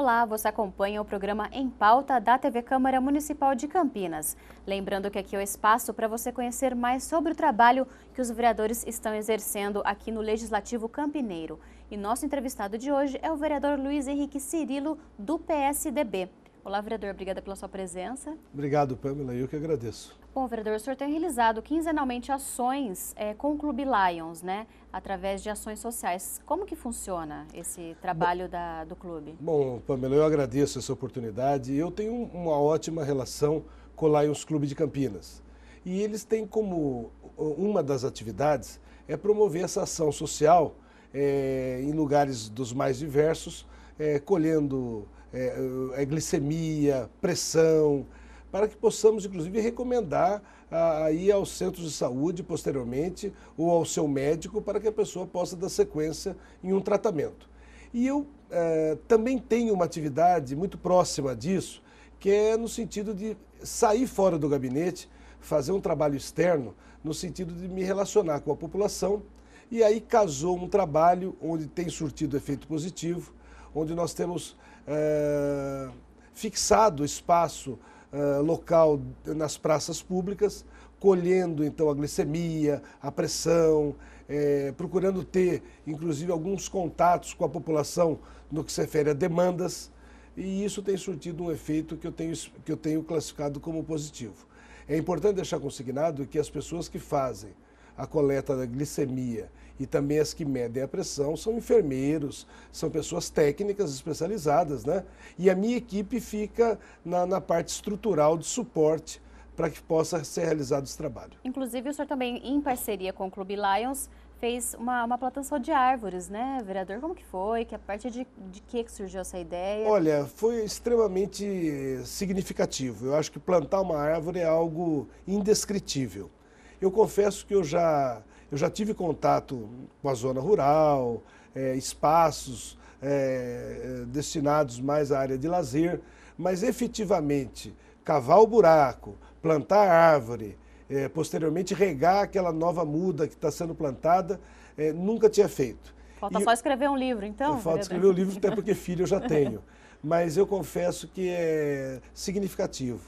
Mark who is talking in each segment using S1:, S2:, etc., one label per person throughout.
S1: Olá, você acompanha o programa Em Pauta da TV Câmara Municipal de Campinas. Lembrando que aqui é o espaço para você conhecer mais sobre o trabalho que os vereadores estão exercendo aqui no Legislativo Campineiro. E nosso entrevistado de hoje é o vereador Luiz Henrique Cirilo, do PSDB. Olá, vereador, obrigada pela sua presença.
S2: Obrigado, Pamela, eu que agradeço.
S1: Bom, vereador, o senhor tem realizado quinzenalmente ações é, com o Clube Lions, né? Através de ações sociais. Como que funciona esse trabalho bom, da, do clube?
S2: Bom, Pamela, eu agradeço essa oportunidade. Eu tenho uma ótima relação com o Lions Clube de Campinas. E eles têm como uma das atividades é promover essa ação social é, em lugares dos mais diversos, é, colhendo é, é, é, glicemia, pressão, para que possamos, inclusive, recomendar ah, aí aos centros de saúde posteriormente ou ao seu médico para que a pessoa possa dar sequência em um tratamento. E eu é, também tenho uma atividade muito próxima disso, que é no sentido de sair fora do gabinete, fazer um trabalho externo, no sentido de me relacionar com a população. E aí casou um trabalho onde tem surtido efeito positivo, onde nós temos eh, fixado espaço eh, local nas praças públicas, colhendo então a glicemia, a pressão, é, procurando ter inclusive alguns contatos com a população no que se refere a demandas, e isso tem surtido um efeito que eu tenho, que eu tenho classificado como positivo. É importante deixar consignado que as pessoas que fazem a coleta da glicemia e também as que medem a pressão são enfermeiros, são pessoas técnicas especializadas, né? E a minha equipe fica na, na parte estrutural de suporte para que possa ser realizado esse trabalho.
S1: Inclusive, o senhor também, em parceria com o Clube Lions, fez uma, uma plantação de árvores, né, vereador? Como que foi? Que a partir de, de que surgiu essa ideia? Olha,
S2: foi extremamente significativo. Eu acho que plantar uma árvore é algo indescritível. Eu confesso que eu já, eu já tive contato com a zona rural, é, espaços é, destinados mais à área de lazer, mas efetivamente cavar o buraco, plantar árvore, é, posteriormente regar aquela nova muda que está sendo plantada, é, nunca tinha feito.
S1: Falta e, só escrever um livro, então? Falta escrever um livro,
S2: até porque filho eu já tenho. Mas eu confesso que é significativo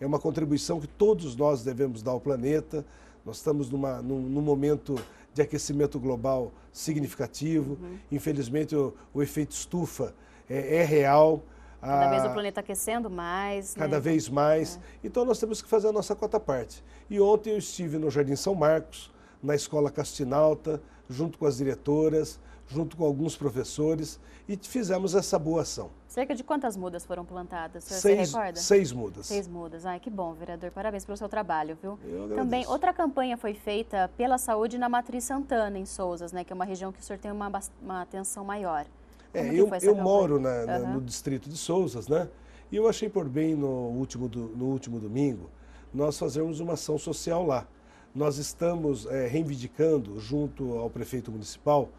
S2: é uma contribuição que todos nós devemos dar ao planeta. Nós estamos numa, num, num momento de aquecimento global significativo. Uhum. Infelizmente, o, o, efeito estufa é, é real. Cada vez ah, o planeta
S1: aquecendo mais. Né? Cada né?
S2: vez mais. É. Então, nós temos que fazer a nossa cota parte. E ontem eu estive no Jardim São Marcos, na Escola Castinalta, junto com as diretoras, junto com alguns professores, e fizemos essa boa ação.
S1: Cerca de quantas mudas foram plantadas? O seis, se recorda? Seis mudas. Seis mudas. Ai, que bom, vereador. Parabéns pelo seu trabalho, viu? Eu Também, outra campanha foi feita pela saúde na Matriz Santana, em Souzas, né? Que é uma região que o senhor tem uma, uma atenção maior. É, Como é, eu, eu moro na, uhum. no
S2: distrito de Souzas, né? E eu achei por bem, no último, do, no último domingo, nós fazermos uma ação social lá. Nós estamos é, reivindicando, junto ao prefeito municipal,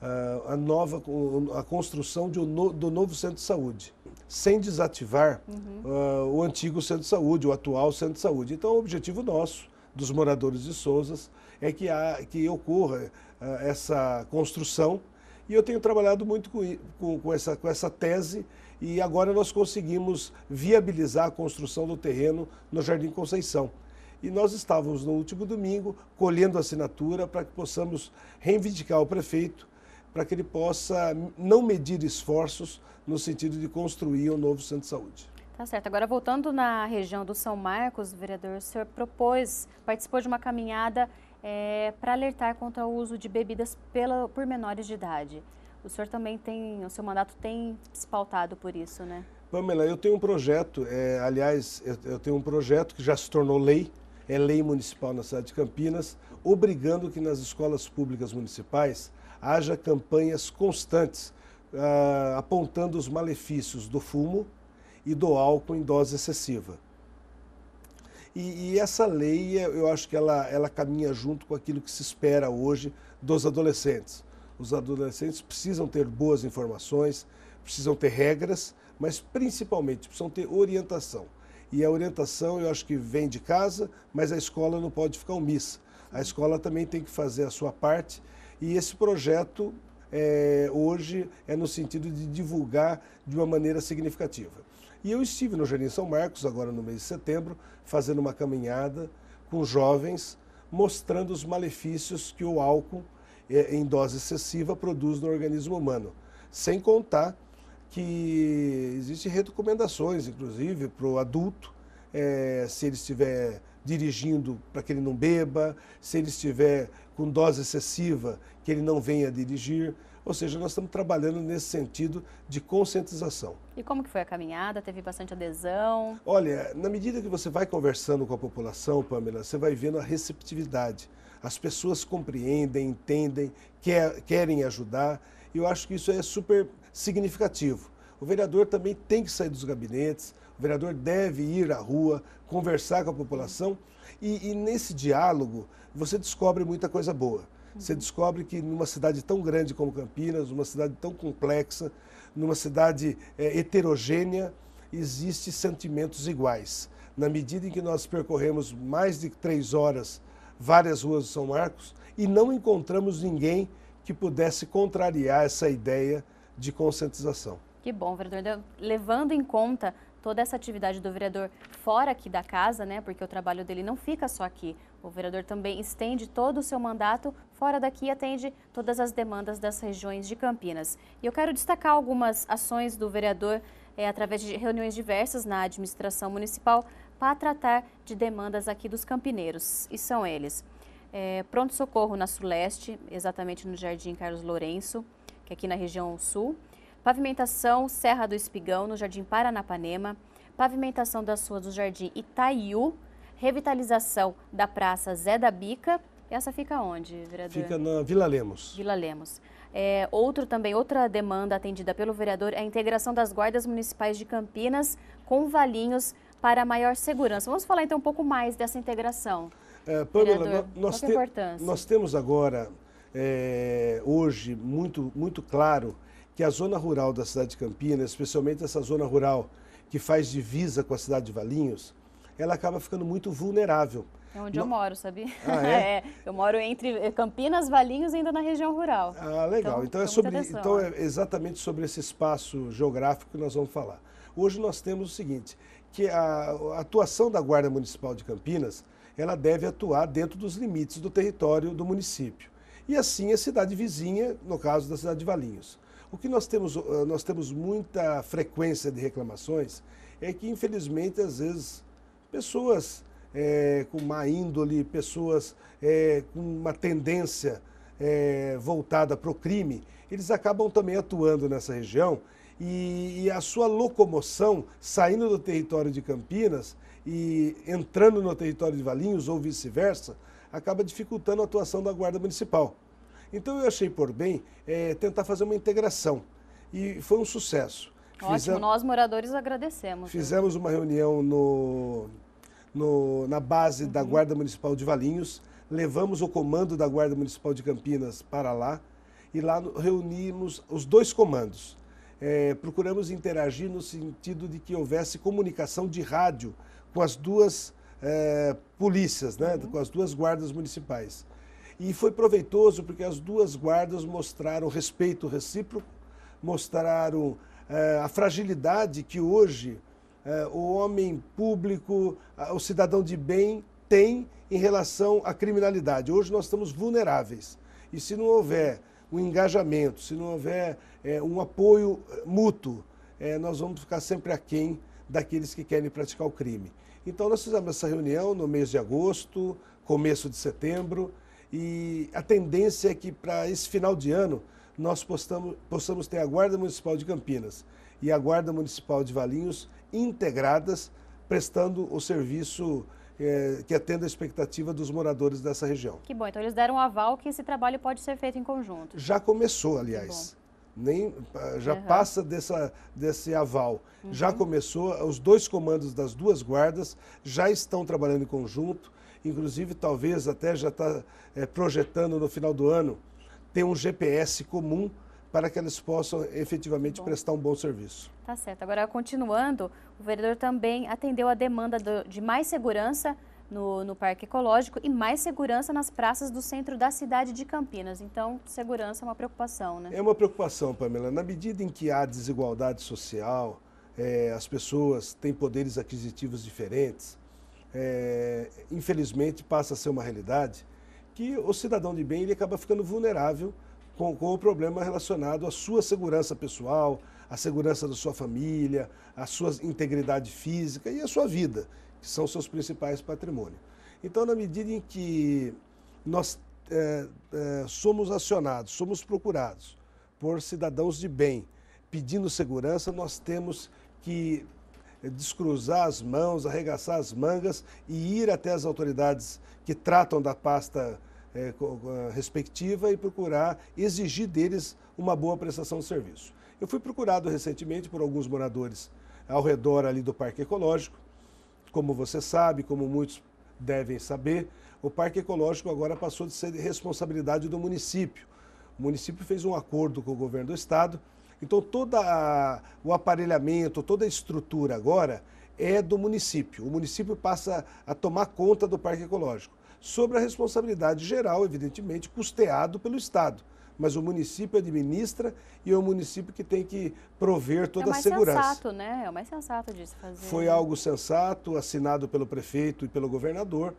S2: ah, a nova a construção do novo centro de saúde, sem desativar uhum. uh, o antigo centro de saúde, o atual centro de saúde. Então, o objetivo nosso, dos moradores de Souzas, é que, há, que ocorra uh, essa construção. E eu tenho trabalhado muito com, com, com, essa, com essa tese e agora nós conseguimos viabilizar a construção do terreno no Jardim Conceição e nós estávamos no último domingo colhendo assinatura para que possamos reivindicar ao prefeito para que ele possa não medir esforços no sentido de construir um novo centro de saúde.
S1: Tá certo. Agora, voltando na região do São Marcos, vereador, o senhor propôs, participou de uma caminhada é, para alertar contra o uso de bebidas pela, por menores de idade. O senhor também tem, o seu mandato tem se pautado por isso, né?
S2: Pamela, eu tenho um projeto, é, aliás, eu, eu tenho um projeto que já se tornou lei, é lei municipal na cidade de Campinas, obrigando que nas escolas públicas municipais haja campanhas constantes ah, apontando os malefícios do fumo e do álcool em dose excessiva. E, e, essa lei, eu acho que ela, ela caminha junto com aquilo que se espera hoje dos adolescentes. Os adolescentes precisam ter boas informações, precisam ter regras, mas principalmente precisam ter orientação. E a orientação eu acho que vem de casa, mas a escola não pode ficar omissa. A escola também tem que fazer a sua parte e esse projeto é, hoje é no sentido de divulgar de uma maneira significativa. E eu estive no Jardim São Marcos, agora no mês de setembro, fazendo uma caminhada com jovens, mostrando os malefícios que o álcool é, em dose excessiva produz no organismo humano. Sem contar que existem recomendações, inclusive, para o adulto, é, se ele estiver dirigindo para que ele não beba, se ele estiver com dose excessiva, que ele não venha dirigir. Ou seja, nós estamos trabalhando nesse sentido de conscientização.
S1: E como que foi a caminhada? Teve bastante adesão?
S2: Olha, na medida que você vai conversando com a população, Pamela, você vai vendo a receptividade. As pessoas compreendem, entendem, quer, querem ajudar. E eu acho que isso é super significativo. O vereador também tem que sair dos gabinetes, o vereador deve ir à rua, conversar com a população e, e nesse diálogo você descobre muita coisa boa. Você descobre que numa cidade tão grande como Campinas, numa cidade tão complexa, numa cidade é, heterogênea, existem sentimentos iguais. Na medida em que nós percorremos mais de três horas várias ruas de São Marcos e não encontramos ninguém que pudesse contrariar essa ideia de conscientização.
S1: Que bom, vereador. Então, levando em conta toda essa atividade do vereador fora aqui da casa, né? Porque o trabalho dele não fica só aqui. O vereador também estende todo o seu mandato fora daqui e atende todas as demandas das regiões de Campinas. E eu quero destacar algumas ações do vereador é, através de reuniões diversas na administração municipal para tratar de demandas aqui dos campineiros. E são eles: é, pronto-socorro na Suleste, exatamente no Jardim Carlos Lourenço, que é aqui na região sul. Pavimentação Serra do Espigão, no Jardim Paranapanema. Pavimentação das ruas do Jardim Itaiu, Revitalização da Praça Zé da Bica. Essa fica onde, vereador? Fica
S2: na Vila Lemos.
S1: Vila Lemos. É, outro também, outra demanda atendida pelo vereador é a integração das guardas municipais de Campinas com valinhos para maior segurança. Vamos falar então um pouco mais dessa integração.
S2: É, Pamela, vereador, nós, te, nós temos agora, é, hoje, muito, muito claro que a zona rural da cidade de Campinas, especialmente essa zona rural que faz divisa com a cidade de Valinhos, ela acaba ficando muito vulnerável.
S1: É onde Não... eu moro, sabia? Ah, é? é? eu moro entre Campinas, Valinhos ainda na região rural. Ah,
S2: legal. Então, então é, sobre, então é exatamente sobre esse espaço geográfico que nós vamos falar. Hoje nós temos o seguinte, que a, a atuação da Guarda Municipal de Campinas, ela deve atuar dentro dos limites do território do município. E assim a cidade vizinha, no caso da cidade de Valinhos. O que nós temos, ah, nós temos muita frequência de reclamações é que, infelizmente, às vezes, pessoas é, com má índole, pessoas é, com uma tendência é, voltada para o crime, eles acabam também atuando nessa região e, e, a sua locomoção saindo do território de Campinas e entrando no território de Valinhos ou vice-versa acaba dificultando a atuação da Guarda Municipal. Então eu achei por bem é, tentar fazer uma integração e foi um sucesso. Ótimo,
S1: nós moradores agradecemos.
S2: Fizemos uma reunião no, no na base uhum. da Guarda Municipal de Valinhos, levamos o comando da Guarda Municipal de Campinas para lá e lá reunimos os dois comandos. É, procuramos interagir no sentido de que houvesse comunicação de rádio com as duas é, polícias, né, uhum. com as duas guardas municipais. E foi proveitoso porque as duas guardas mostraram respeito recíproco, mostraram é, a fragilidade que hoje é, o homem público, o cidadão de bem, tem em relação à criminalidade. Hoje nós estamos vulneráveis. E se não houver um engajamento, se não houver é, um apoio mútuo, nós vamos ficar sempre aquém daqueles que querem praticar o crime. Então, nós fizemos essa reunião no mês de agosto, começo de setembro. E a tendência é que para esse final de ano nós postamos, possamos ter a Guarda Municipal de Campinas e a Guarda Municipal de Valinhos integradas, prestando o serviço é, que atenda a expectativa dos moradores dessa região.
S1: Que bom, então eles deram um aval que esse trabalho pode ser feito em conjunto.
S2: Já começou, aliás nem já uhum. passa dessa, desse aval. Uhum. Já começou, os dois comandos das duas guardas já estão trabalhando em conjunto, inclusive talvez até já está é, projetando no final do ano ter um GPS comum para que eles possam efetivamente bom. prestar um bom serviço.
S1: Tá certo. Agora, continuando, o vereador também atendeu a demanda do, de mais segurança no, no Parque Ecológico e mais segurança nas praças do centro da cidade de Campinas. Então, segurança é uma preocupação, né? É uma
S2: preocupação, Pamela. Na medida em que há desigualdade social, é, as pessoas têm poderes aquisitivos diferentes, é, infelizmente passa a ser uma realidade que o cidadão de bem ele acaba ficando vulnerável com, com, o problema relacionado à sua segurança pessoal, à segurança da sua família, à sua integridade física e à sua vida que são seus principais patrimônios. Então, na medida em que nós é, é, somos acionados, somos procurados por cidadãos de bem pedindo segurança, nós temos que descruzar as mãos, arregaçar as mangas e ir até as autoridades que tratam da pasta é, respectiva e procurar exigir deles uma boa prestação de serviço. Eu fui procurado recentemente por alguns moradores ao redor ali do Parque Ecológico como você sabe, como muitos devem saber, o Parque Ecológico agora passou de ser de responsabilidade do município. O município fez um acordo com o governo do estado, então todo o aparelhamento, toda a estrutura agora é do município. O município passa a tomar conta do Parque Ecológico, sobre a responsabilidade geral, evidentemente, custeado pelo Estado mas o município administra e é o município que tem que prover é toda é a segurança. É mais
S1: sensato, né? É o mais sensato de se fazer. Foi
S2: algo sensato, assinado pelo prefeito e pelo governador,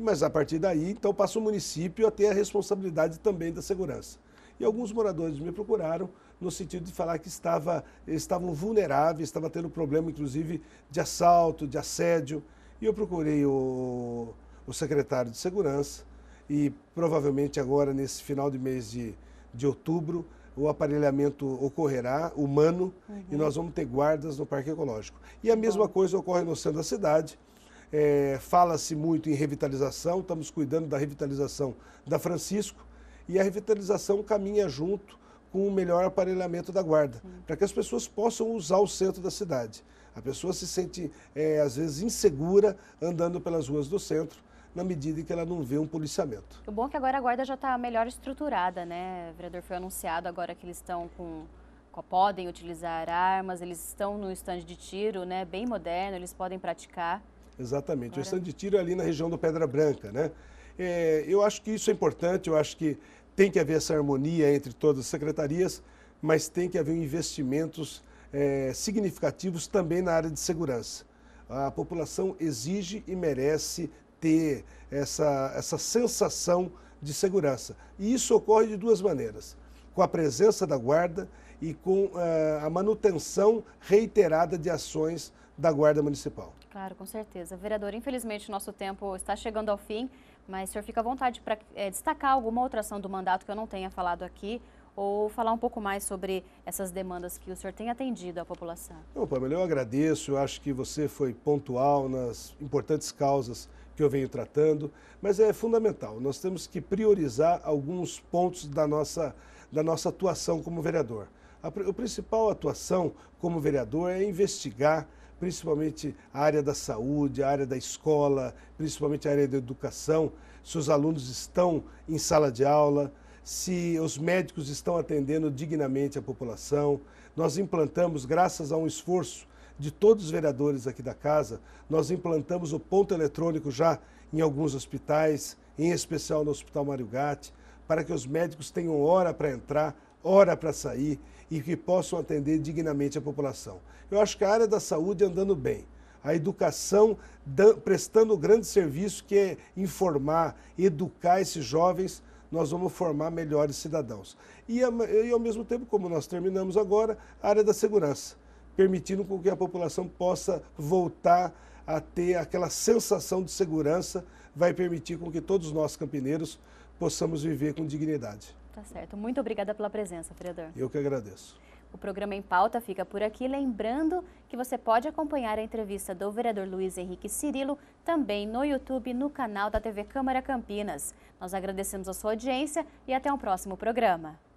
S2: mas a partir daí, então, passa o município a ter a responsabilidade também da segurança. E alguns moradores me procuraram no sentido de falar que estava, estavam vulneráveis, estava tendo problema, inclusive, de assalto, de assédio. E eu procurei o, o secretário de segurança e provavelmente agora, nesse final de mês de, de outubro, o aparelhamento ocorrerá, humano, uhum. e nós vamos ter guardas no Parque Ecológico. E a mesma coisa ocorre no centro da cidade. É, Fala-se muito em revitalização, estamos cuidando da revitalização da Francisco, e a revitalização caminha junto com o melhor aparelhamento da guarda, uhum. para que as pessoas possam usar o centro da cidade. A pessoa se sente, é, às vezes, insegura andando pelas ruas do centro na medida em que ela não vê um policiamento.
S1: O bom é que agora a guarda já está melhor estruturada, né, vereador? Foi anunciado agora que eles estão com podem utilizar armas, eles estão no estande de tiro, né, bem moderno, eles podem praticar.
S2: Exatamente, Agora... o estande de tiro é ali na região do Pedra Branca, né? É, eu acho que isso é importante, eu acho que tem que haver essa harmonia entre todas as secretarias, mas tem que haver investimentos é, significativos também na área de segurança. A população exige e merece ter essa, essa sensação de segurança. E isso ocorre de duas maneiras: com a presença da guarda e com uh, a manutenção reiterada de ações da Guarda Municipal.
S1: Claro, com certeza. Vereador, infelizmente nosso tempo está chegando ao fim, mas o senhor fica à vontade para é, destacar alguma outra ação do mandato que eu não tenha falado aqui ou falar um pouco mais sobre essas demandas que o senhor tem atendido à população.
S2: Não, Pamela, eu agradeço, eu acho que você foi pontual nas importantes causas que eu venho tratando, mas é fundamental. Nós temos que priorizar alguns pontos da nossa, da nossa atuação como vereador. A, a principal atuação como vereador é investigar principalmente a área da saúde, a área da escola, principalmente a área da educação, se os alunos estão em sala de aula, se os médicos estão atendendo dignamente a população. Nós implantamos, graças a um esforço de todos os vereadores aqui da casa, nós implantamos o ponto eletrônico já em alguns hospitais, em especial no Hospital Mário Gatti, para que os médicos tenham hora para entrar, hora para sair e que possam atender dignamente a população. Eu acho que a área da saúde andando bem, a educação prestando o grande serviço que é informar, educar esses jovens nós vamos formar melhores cidadãos. E, e, ao mesmo tempo, como nós terminamos agora, a área da segurança permitindo com que a população possa voltar a ter aquela sensação de segurança, vai permitir com que todos nós campineiros possamos viver com dignidade.
S1: Tá certo. Muito obrigada pela presença, vereador. Eu
S2: que agradeço.
S1: O programa em pauta fica por aqui, lembrando que você pode acompanhar a entrevista do vereador Luiz Henrique Cirilo também no YouTube, no canal da TV Câmara Campinas. Nós agradecemos a sua audiência e até um próximo programa.